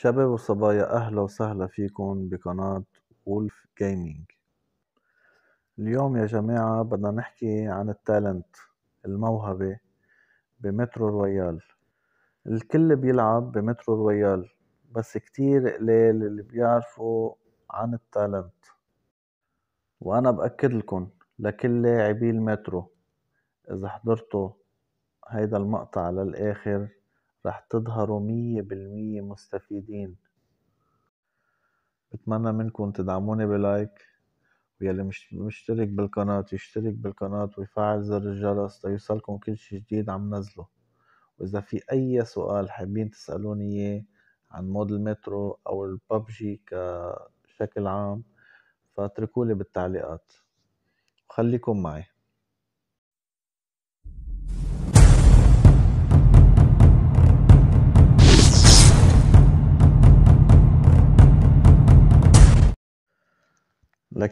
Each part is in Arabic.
شباب وصبايا أهلا وسهلا فيكم بقناة وولف جيمنج اليوم يا جماعة بدنا نحكي عن التالنت الموهبة بمترو رويال الكل بيلعب بمترو رويال بس كتير قليل اللي بيعرفوا عن التالنت وأنا بأكد لكم لكل لاعبي المترو إذا حضرتوا هيدا المقطع للآخر رح تظهروا مية بالمية مستفيدين بتمنى منكم تدعموني بلايك ويلي مش مشترك بالقناة يشترك بالقناة ويفعل زر الجرس ليوصلكم كل شي جديد عم نزله وإذا في أي سؤال حابين تسألوني إياه عن مود المترو أو الببجي كشكل عام فاتركولي بالتعليقات وخليكم معي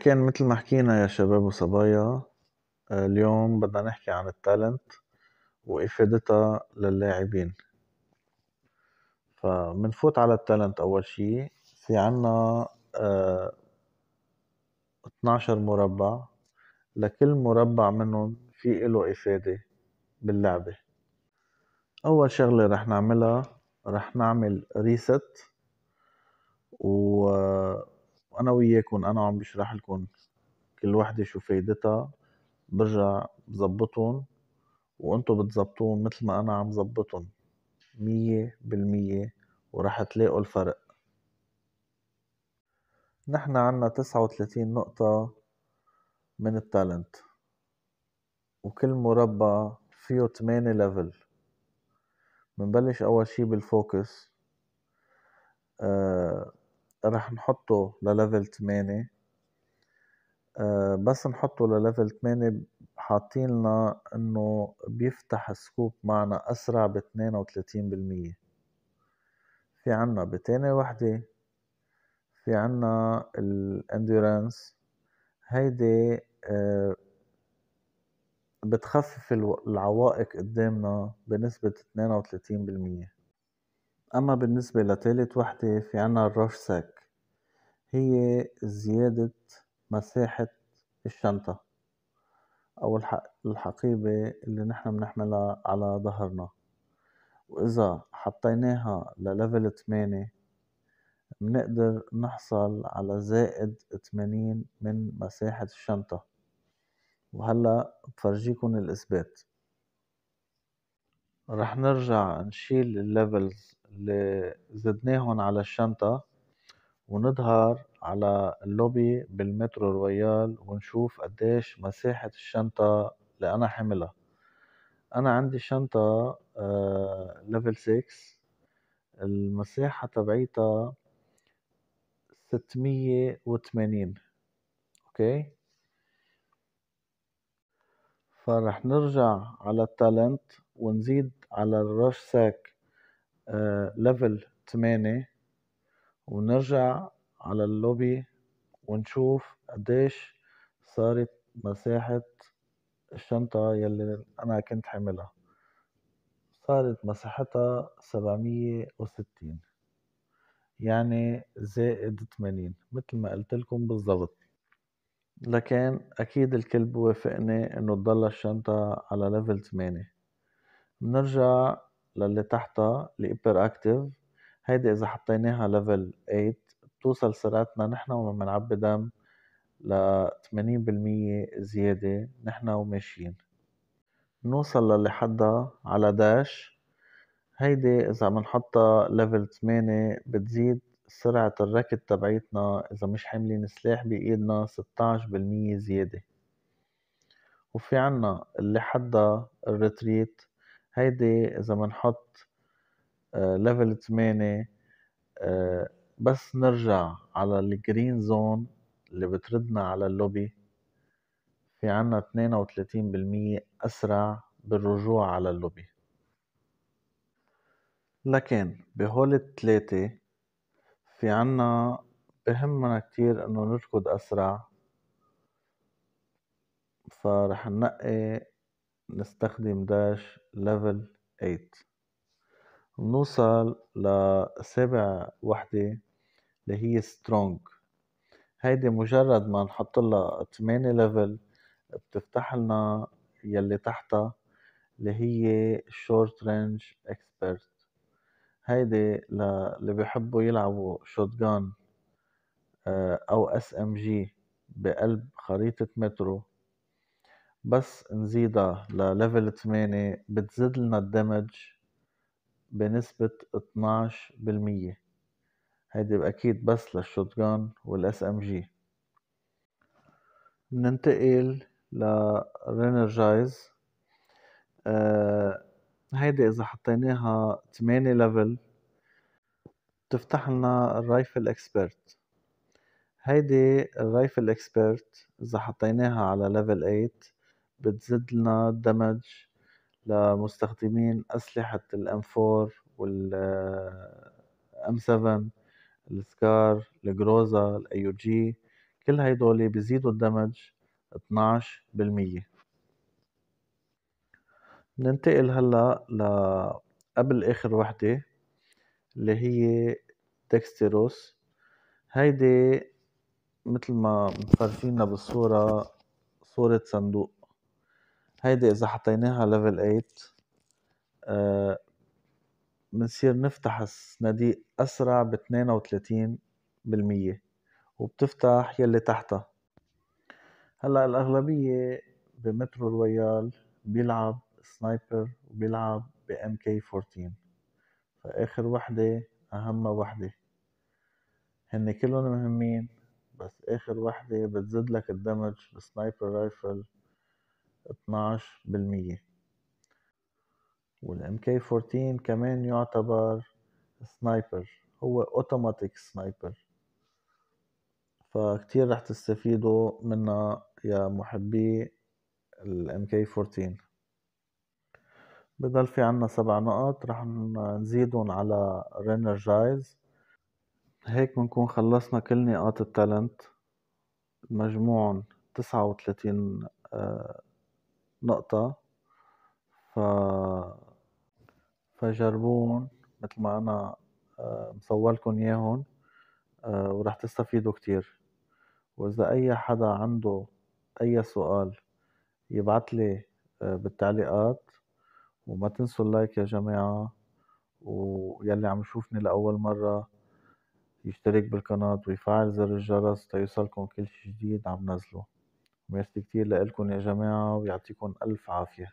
كان مثل ما حكينا يا شباب وصبايا آه، اليوم بدنا نحكي عن التالنت وإفادتها للاعبين فمنفوت على التالنت أول شي في عنا اه 12 مربع لكل مربع منهم في إله إفادة باللعبة أول شغلة رح نعملها رح نعمل ريست و وانا وياكم انا وعم بشرح لكم كل وحده شو فايدتها برجع بظبطهم وانتم بتظبطون مثل ما انا عم ظبطهم مية بالمية وراح تلاقوا الفرق نحن عنا تسعة وتلاتين نقطة من التالنت وكل مربع فيه تمانية ليفل منبلش أول شي بالفوكس آه رح نحطه لليفل 8 آه، بس نحطه لليفل 8 حاطين لنا انه بيفتح السكوب معنا اسرع ب 32% في عنا بتاني وحدة في عنا الاندورانس هيدي آه، بتخفف العوائق قدامنا بنسبة 32% أما بالنسبة لتالت وحدة في عنا الرش ساك هي زيادة مساحة الشنطة أو الحقيبة اللي نحن بنحملها على ظهرنا وإذا حطيناها لليفل تمانية بنقدر نحصل على زائد تمانين من مساحة الشنطة وهلأ بفرجيكن الإثبات رح نرجع نشيل الليفلز اللي زدناهن على الشنطة ونظهر على اللوبي بالمترو رويال ونشوف قديش مساحة الشنطة اللي أنا حملها أنا عندي شنطة ليفل آه، 6 المساحة تبعيتها 680 أوكي فرح نرجع على التالنت ونزيد على الرش ساك ليفل آه، 8 ونرجع على اللوبي ونشوف قديش صارت مساحة الشنطة يلي أنا كنت حاملها صارت مساحتها سبعمية وستين يعني زائد تمانين مثل ما قلت لكم بالضبط لكن أكيد الكل بوافقني إنه تضل الشنطة على ليفل 8 بنرجع للي تحتها الإيبر أكتيف هيدي اذا حطيناها ليفل 8 بتوصل سرعتنا نحن وما بنعبي دم ل 80% زيادة نحن وماشيين نوصل للي حدها على داش هيدي اذا بنحطها ليفل 8 بتزيد سرعة الركض تبعيتنا اذا مش حاملين سلاح بايدنا 16% زيادة وفي عنا اللي حدها الريتريت هيدي اذا بنحط ليفل آه، 8 آه، بس نرجع على الجرين زون اللي بتردنا على اللوبي في عنا 32% أسرع بالرجوع على اللوبي لكن بهول الثلاثة في عنا بهمنا كتير انه نركض اسرع فرح ننقي نستخدم داش ليفل 8 بنوصل لسابع وحدة اللي هي strong هيدي مجرد ما نحط لها 8 ليفل بتفتح لنا يلي تحتها اللي هي short range expert هيدي اللي بيحبوا يلعبوا shotgun آه، او اس ام جي بقلب خريطة مترو بس نزيدها لليفل 8 بتزيد لنا الدمج بنسبة 12% هيدي أكيد بس للشوت والاس ام جي بننتقل لرينرجايز آه هيدي إذا حطيناها 8 ليفل بتفتح لنا الرايفل اكسبرت هيدي الرايفل اكسبرت إذا حطيناها على ليفل 8 بتزيد لنا الدمج لمستخدمين أسلحة الام 4 والام 7 السكار الجروزا الاي جي كل هيدول بيزيدوا الدمج 12% ننتقل هلا لقبل اخر وحدة اللي هي ديكستيروس هيدي مثل ما مفرجينا بالصورة صورة صندوق هيدي اذا حطيناها ليفل 8 آه بنصير نفتح الصناديق اسرع ب 32% وبتفتح يلي تحتها هلا الاغلبيه بمترو رويال بيلعب سنايبر وبيلعب بام كي 14 فاخر وحده اهم وحده هن كلهم مهمين بس اخر وحده بتزيد لك الدمج بسنايبر رايفل 12% والام كي 14 كمان يعتبر سنايبر هو اوتوماتيك سنايبر فكتير رح تستفيدوا منها يا محبي الام كي 14 بضل في عنا سبع نقط رح نزيدهم على رينرجايز هيك بنكون خلصنا كل نقاط التالنت مجموعهم تسعة وتلاتين آه، نقطة ف فجربون مثل ما أنا آه، مصورلكن ياهن آه، ورح تستفيدوا كتير وإذا أي حدا عنده أي سؤال يبعتلي آه، بالتعليقات وما تنسوا اللايك يا جماعة ويلي عم يشوفني لأول مرة يشترك بالقناة ويفعل زر الجرس تيوصلكم كل شي جديد عم نزله ميرسي كتير لكم يا جماعة ويعطيكم ألف عافية